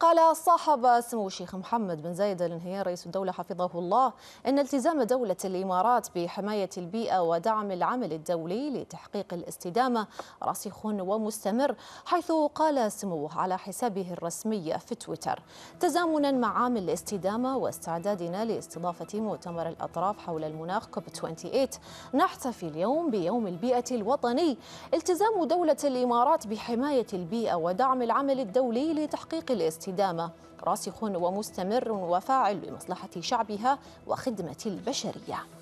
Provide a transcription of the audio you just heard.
قال صاحب سمو الشيخ محمد بن زايد الانهيار رئيس الدولة حفظه الله أن التزام دولة الإمارات بحماية البيئة ودعم العمل الدولي لتحقيق الاستدامة راسخ ومستمر حيث قال سموه على حسابه الرسمي في تويتر تزامنا مع عامل الاستدامة واستعدادنا لاستضافة مؤتمر الأطراف حول المناخ كوب 28 نحتفي اليوم بيوم البيئة الوطني التزام دولة الإمارات بحماية البيئة ودعم العمل الدولي لتحقيق الاستدامة الاستدامة راسخ ومستمر وفاعل لمصلحة شعبها وخدمة البشرية